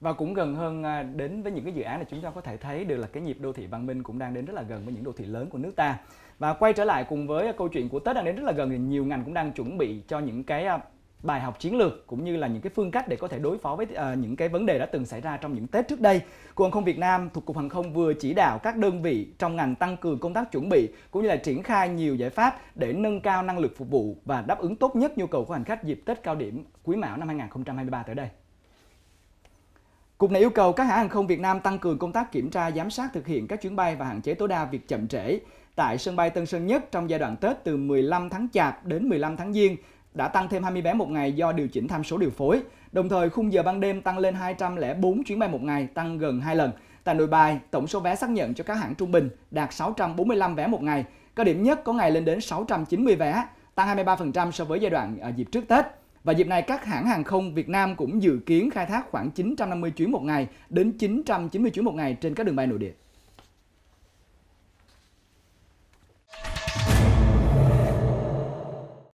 và cũng gần hơn à, đến với những cái dự án là chúng ta có thể thấy được là cái nhịp đô thị văn minh cũng đang đến rất là gần với những đô thị lớn của nước ta và quay trở lại cùng với à, câu chuyện của tết đang đến rất là gần thì nhiều ngành cũng đang chuẩn bị cho những cái à, bài học chiến lược cũng như là những cái phương cách để có thể đối phó với uh, những cái vấn đề đã từng xảy ra trong những Tết trước đây. Cục Hàng không Việt Nam thuộc Cục Hàng không vừa chỉ đạo các đơn vị trong ngành tăng cường công tác chuẩn bị cũng như là triển khai nhiều giải pháp để nâng cao năng lực phục vụ và đáp ứng tốt nhất nhu cầu của hành khách dịp Tết cao điểm Quý Mão năm 2023 tới đây. Cục này yêu cầu các hãng hàng không Việt Nam tăng cường công tác kiểm tra, giám sát thực hiện các chuyến bay và hạn chế tối đa việc chậm trễ. Tại sân bay Tân Sơn Nhất trong giai đoạn Tết từ 15 tháng Chạp đến 15 tháng Giêng đã tăng thêm 20 vé một ngày do điều chỉnh tham số điều phối. Đồng thời khung giờ ban đêm tăng lên 204 chuyến bay một ngày, tăng gần 2 lần. Tại nội bài, tổng số vé xác nhận cho các hãng trung bình đạt 645 vé một ngày. Cao điểm nhất có ngày lên đến 690 vé, tăng 23% so với giai đoạn à, dịp trước Tết. Và dịp này các hãng hàng không Việt Nam cũng dự kiến khai thác khoảng 950 chuyến một ngày đến 990 chuyến một ngày trên các đường bay nội địa.